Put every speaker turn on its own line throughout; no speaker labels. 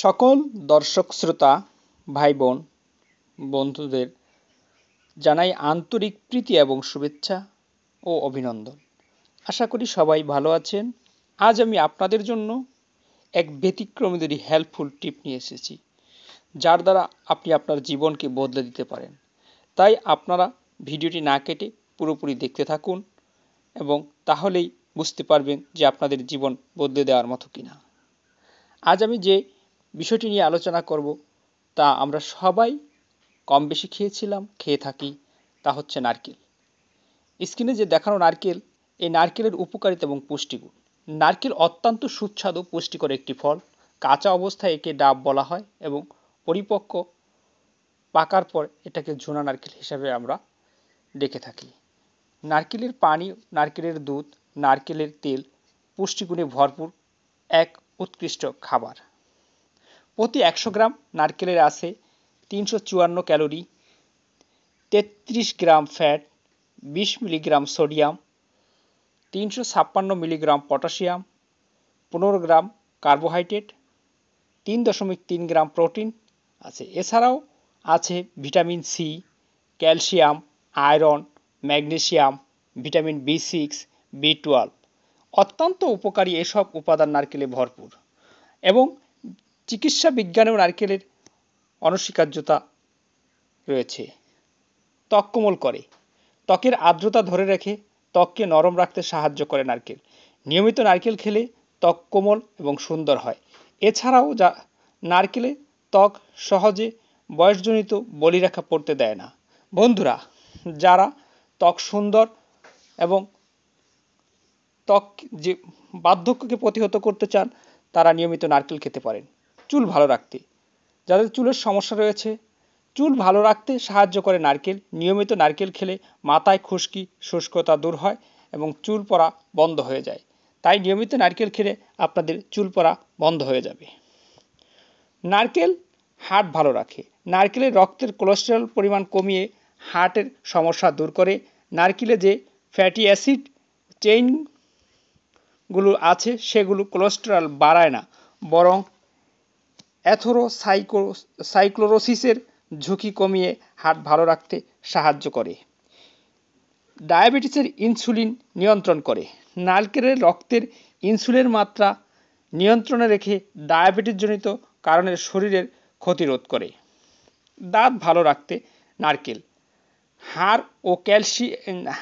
সকল দর্শক শ্রোতা ভাই বোন বন্ধুদের জানাই আন্তরিক প্রীতি এবং শুভেচ্ছা ও অভিনন্দন আশা করি সবাই ভালো আছেন আজ আমি আপনাদের জন্য এক ব্যতিক্রমীদেরই হেল্পফুল টিপ নিয়ে এসেছি যার দ্বারা আপনি আপনার জীবনকে বদলে দিতে পারেন তাই আপনারা ভিডিওটি না কেটে পুরোপুরি দেখতে থাকুন এবং তাহলেই বুঝতে পারবেন যে আপনাদের জীবন বদলে দেওয়ার মতো কিনা আজ আমি যে বিষয়টি নিয়ে আলোচনা করব তা আমরা সবাই কম বেশি খেয়েছিলাম খেয়ে থাকি তা হচ্ছে নারকেল স্ক্রিনে যে দেখানো নারকেল এই নারকেলের উপকারিতা এবং পুষ্টিগুণ নারকেল অত্যন্ত সুস্বাদু পুষ্টিকর একটি ফল কাঁচা অবস্থায় একে ডাব বলা হয় এবং পরিপক্ক পাকার পর এটাকে ঝুনা নারকেল হিসাবে আমরা ডেকে থাকি নারকেলের পানি নারকেলের দুধ নারকেলের তেল পুষ্টিগুণে ভরপুর এক উৎকৃষ্ট খাবার প্রতি একশো গ্রাম নারকেলের আছে তিনশো চুয়ান্ন ক্যালোরি তেত্রিশ গ্রাম ফ্যাট বিশ মিলিগ্রাম সোডিয়াম তিনশো ছাপ্পান্ন মিলিগ্রাম পটাশিয়াম পনেরো গ্রাম কার্বোহাইড্রেট তিন দশমিক তিন গ্রাম প্রোটিন আছে এছাড়াও আছে vitamin C calcium iron magnesium vitamin B six B twelve অত্যন্ত উপকারী এসব উপাদান নারকেলে ভরপুর এবং চিকিৎসা বিজ্ঞানেও নারকেলের অনস্বীকার্যতা রয়েছে ত্বক কোমল করে ত্বকের আর্দ্রতা ধরে রেখে ত্বককে নরম রাখতে সাহায্য করে নারকেল নিয়মিত নারকেল খেলে ত্বক কোমল এবং সুন্দর হয় এছাড়াও যা নারকেলে ত্বক সহজে বয়সজনিত বলিরেখা পড়তে দেয় না বন্ধুরা যারা ত্বক সুন্দর এবং ত্বক যে বার্ধক্যকে প্রতিহত করতে চান তারা নিয়মিত নারকেল খেতে পারেন চুল ভালো রাখতে যাদের চুলের সমস্যা রয়েছে চুল ভালো রাখতে সাহায্য করে নারকেল নিয়মিত নারকেল খেলে মাথায় খুশকি শুষ্কতা দূর হয় এবং চুল পড়া বন্ধ হয়ে যায় তাই নিয়মিত নারকেল খেলে আপনাদের চুল পড়া বন্ধ হয়ে যাবে নারকেল হার্ট ভালো রাখে নারকেলে রক্তের কোলেস্টেরল পরিমাণ কমিয়ে হার্টের সমস্যা দূর করে নারকেলে যে ফ্যাটি অ্যাসিড চেইনগুলো আছে সেগুলো কোলেস্টেরল বাড়ায় না বরং সাইকো সাইক্লোরোসিসের ঝুঁকি কমিয়ে হার্ট ভালো রাখতে সাহায্য করে ডায়াবেটিসের ইনসুলিন নিয়ন্ত্রণ করে নারকেলের রক্তের ইনসুলিনের মাত্রা নিয়ন্ত্রণে রেখে ডায়াবেটিসজনিত কারণে শরীরের ক্ষতিরোধ করে দাঁত ভালো রাখতে নারকেল হাড় ও ক্যালসি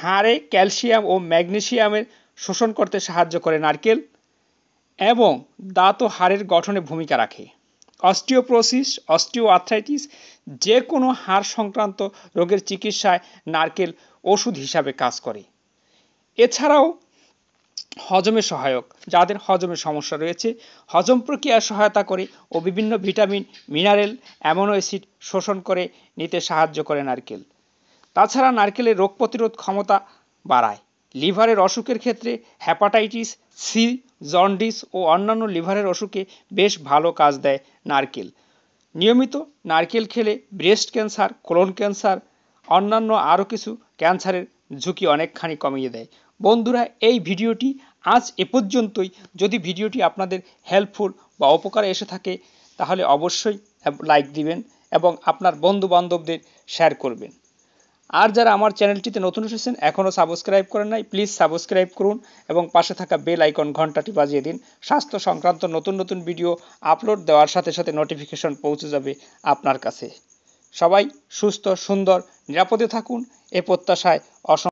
হাড়ে ক্যালসিয়াম ও ম্যাগনেশিয়ামের শোষণ করতে সাহায্য করে নারকেল এবং দাঁত ও হাড়ের গঠনে ভূমিকা রাখে অস্টিওপ্রোসিস অস্টিও আর্থ্রাইটিস যে কোনো হাড় সংক্রান্ত রোগের চিকিৎসায় নারকেল ওষুধ হিসাবে কাজ করে এছাড়াও হজমে সহায়ক যাদের হজমের সমস্যা রয়েছে হজম প্রক্রিয়ায় সহায়তা করে ও বিভিন্ন ভিটামিন মিনারেল অ্যামোনো অ্যাসিড শোষণ করে নিতে সাহায্য করে নারকেল তাছাড়া নারকেলের রোগ প্রতিরোধ ক্ষমতা বাড়ায় লিভারের অসুখের ক্ষেত্রে হ্যাপাটাইটিস সি জন্ডিস ও অন্যান্য লিভারের অসুখে বেশ ভালো কাজ দেয় নারকেল নিয়মিত নারকেল খেলে ব্রেস্ট ক্যান্সার কোলন ক্যান্সার অন্যান্য আরও কিছু ক্যান্সারের ঝুঁকি অনেকখানি কমিয়ে দেয় বন্ধুরা এই ভিডিওটি আজ এ পর্যন্তই যদি ভিডিওটি আপনাদের হেল্পফুল বা উপকারে এসে থাকে তাহলে অবশ্যই লাইক দিবেন এবং আপনার বন্ধু বান্ধবদের শেয়ার করবেন আর যারা আমার চ্যানেলটিতে নতুন এসেছেন এখনও সাবস্ক্রাইব করেন নাই প্লিজ সাবস্ক্রাইব করুন এবং পাশে থাকা বেল আইকন ঘন্টাটি বাজিয়ে দিন স্বাস্থ্য সংক্রান্ত নতুন নতুন ভিডিও আপলোড দেওয়ার সাথে সাথে নোটিফিকেশন পৌঁছে যাবে আপনার কাছে সবাই সুস্থ সুন্দর নিরাপদে থাকুন এ প্রত্যাশায় অসংখ্য